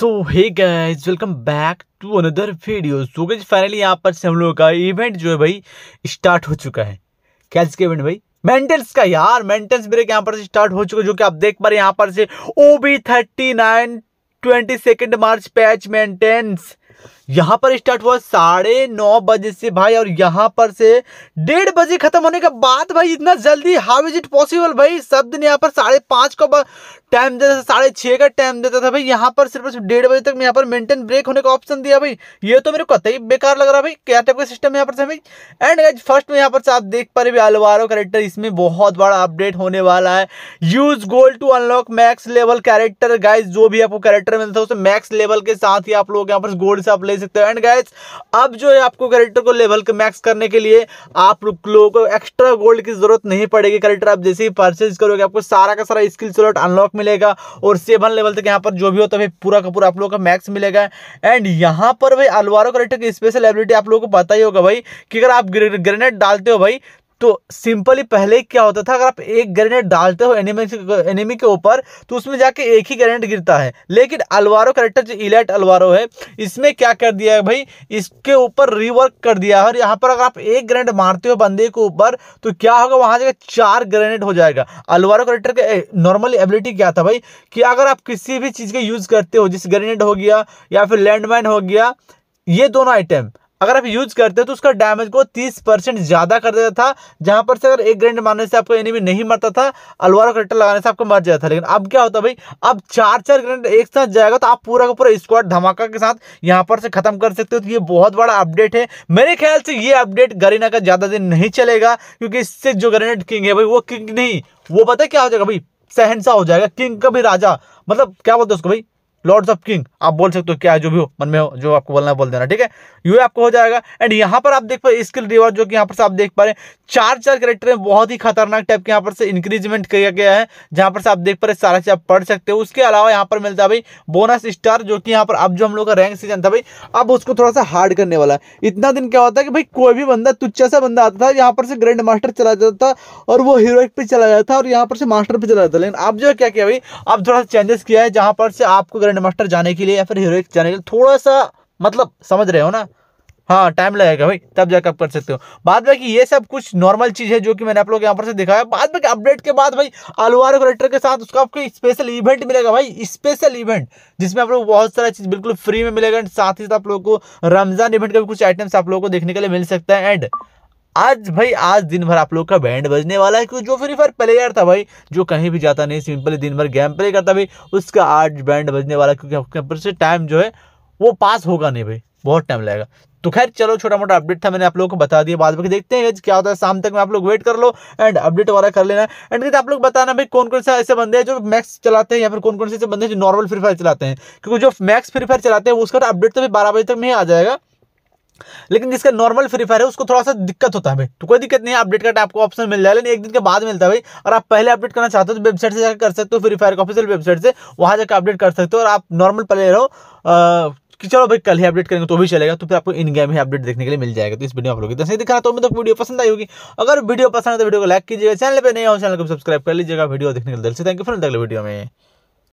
so hey guys welcome back to another video so guys finally यहाँ पर से हम लोगों का इवेंट जो है भाई स्टार्ट हो चुका है क्या इसके इवेंट भाई मेंटेन्स का यार मेंटेन्स ब्रेक यहाँ पर से स्टार्ट हो चुका है जो कि आप देख पा रहे हैं यहाँ पर से O B thirty nine twenty second March patch maintenance यहाँ पर स्टार्ट हुआ साढ़े नौ बजे से भाई और यहाँ पर से डेढ़ बजे खत्म होने के बाद भाई इतना जल्दी हाउ इज इट पॉसिबल भाई सब दिन यहाँ पर साढ़े पाँच का टाइम देता था साढ़े छः का टाइम देता था भाई यहाँ पर सिर्फ डेढ़ बजे तक यहाँ पर मेंटेन ब्रेक होने का ऑप्शन दिया भाई ये तो मेरे को कतई बेकार लग रहा भाई क्या टाइप का सिस्टम यहाँ पर से भाई एंड गाइज फर्स्ट में यहाँ पर आप देख पा रहे अलवारो कैरेक्टर इसमें बहुत बड़ा अपडेट होने वाला है use goal to unlock max level character guys जो भी आपको कैरेक्टर मिलता है उसे मैक्स लेवल के साथ ही आप लोग यहाँ पर गोल्ड से आप ले सकते हो एंड गाइज अब जो है आपको करेक्टर को लेवल के मैक्स करने के लिए आप लोगों को एक्स्ट्रा गोल्ड की जरूरत नहीं पड़ेगी करेक्टर आप जैसे ही परचेज करोगे आपको सारा का सारा स्किल स्लॉट अनलॉक मिलेगा और सेवन लेवल तक यहाँ पर जो भी हो तभी पूरा का पूरा आप लोगों का मैक्स मिलेगा एंड यहाँ पर भाई अलवारो करेक्टर की स्पेशल एबिलिटी आप लोगों को पता ही होगा भाई कि अगर आप ग्रेनेड डालते हो भाई तो सिंपली पहले क्या होता था अगर आप एक ग्रेनेड डालते हो एनिमी एनिमी के ऊपर तो उसमें जाके एक ही ग्रेनेड गिरता है लेकिन अलवारो करेक्टर जो इलाइट अलवारो है इसमें क्या कर दिया है भाई इसके ऊपर रिवर्क कर दिया है और यहाँ पर अगर आप एक ग्रेनेड मारते हो बंदे के ऊपर तो क्या होगा वहाँ जगह चार ग्रेनेड हो जाएगा अलवारो करेक्टर का नॉर्मल एबिलिटी क्या था भाई कि अगर आप किसी भी चीज़ का यूज़ करते हो जैसे ग्रेनेड हो गया या फिर लैंडमाइन हो गया ये दोनों आइटम अगर आप यूज करते हो तो उसका डैमेज को तीस परसेंट ज्यादा कर देता था जहां पर से अगर एक ग्रेंड मारने से आपको एनिमी नहीं मरता था अलवारो कट्टर लगाने से आपको मर जाता था लेकिन अब क्या होता भाई अब चार चार ग्रेंड एक साथ जाएगा तो आप पूरा का पूरा स्क्वाड धमाका के साथ यहाँ पर से खत्म कर सकते हो तो ये बहुत बड़ा अपडेट है मेरे ख्याल से ये अपडेट गरीना का ज्यादा दिन नहीं चलेगा क्योंकि इससे जो ग्रेनेड किंग है भाई वो किंग नहीं वो पता क्या हो जाएगा भाई सहनसा हो जाएगा किंग का भी राजा मतलब क्या बोलते हैं उसको भाई लॉर्ड्स ऑफ किंग आप बोल सकते हो क्या जो भी हो मन में हो जो आपको बोलना है बोल देना ठीक है यू आपको हो जाएगा एंड यहाँ पर आप देख पा स्किल रिवॉर्ड जो कि यहाँ पर से आप देख पा रहे हैं चार चार कैरेक्टर में बहुत ही खतरनाक टाइप के यहाँ पर से इंक्रीजमेंट किया गया है जहाँ पर से आप देख पा रहे सारा चीज आप पढ़ सकते हो उसके अलावा यहाँ पर मिलता है भाई बोनस स्टार जो कि यहाँ पर अब जो हम लोग का रैंक सीजन था भाई अब उसको थोड़ा सा हार्ड करने वाला है इतना दिन क्या होता है कि भाई कोई भी बंदा तुच्छा सा बंदा आता था यहाँ पर से ग्रैंड मास्टर चला जाता था और वो हीरो चला जाता था और यहाँ पर से मास्टर पर चला जाता लेकिन अब जो क्या किया भाई अब थोड़ा सा चेंजेस किया है जहाँ पर से आपको ग्रैंड मास्टर जाने के लिए या फिर हीरोइक जाने के लिए थोड़ा सा मतलब समझ रहे हो ना हाँ टाइम लगेगा भाई तब जाकर आप कर सकते हो बाद में कि ये सब कुछ नॉर्मल चीज़ है जो कि मैंने आप लोग यहाँ पर से दिखाया बाद में अपडेट के बाद भाई अलवार कलेक्टर के साथ उसका आपको स्पेशल इवेंट मिलेगा भाई स्पेशल इवेंट जिसमें आप लोग बहुत सारा चीज़ बिल्कुल फ्री में मिलेगा एंड साथ ही साथ आप लोगों को रमजान इवेंट का भी कुछ आइटम्स आप लोगों को देखने के लिए मिल सकता है एंड आज भाई आज दिन भर आप लोग का बैंड बजने वाला है क्योंकि जो फ्री फायर प्लेयर था भाई जो कहीं भी जाता नहीं सिंपली दिन भर गेम प्ले करता भाई उसका आज बैंड बजने वाला क्योंकि आपके से टाइम जो है वो पास होगा नहीं भाई बहुत टाइम लगेगा तो खैर चलो छोटा मोटा अपडेट था मैंने आप लोगों को बता दिया बाद में देखते हैं क्या होता है शाम तक में आप लोग वेट कर लो एंड अपडेट वगैरह कर लेना एंड आप लोग बताना भाई कौन कौन से ऐसे बंदे हैं जो मैक्स चलाते हैं या फिर कौन कौन से ऐसे बंदे जो नॉर्मल फ्री फायर चलाते हैं क्योंकि जो मैक्स फ्री फायर चलाते हैं उसका अपडेट तो बारह बजे तक नहीं आ जाएगा लेकिन जिसका नॉर्मल फ्री फायर है उसको थोड़ा सा दिक्कत होता है भाई तो कोई दिक्कत नहीं है अपडेट का आपको ऑप्शन मिल जाएगा लेकिन एक दिन के बाद मिलता है भाई और आप पहले अपडेट करना चाहते हो तो वेबसाइट से जाकर कर सकते हो फ्री फायर का ऑफिशियल वेबसाइट से वहां जाकर अपडेट कर सकते हो और आप नॉर्मल प्लेयर हो कि चलो भाई कल ही अपडेट करेंगे तो भी चलेगा तो फिर आपको इन गेम ही अपडेट देखने के लिए मिल जाएगा तो इस वीडियो आप लोग इतना से दिखा तो मतलब वीडियो पसंद आई होगी अगर वीडियो पसंद है तो वीडियो को लाइक कीजिएगा चैनल पर नहीं हो चैनल को सब्सक्राइब कर लीजिएगा वीडियो देखने के लिए दिल से थैंक यू फिर अगले वीडियो में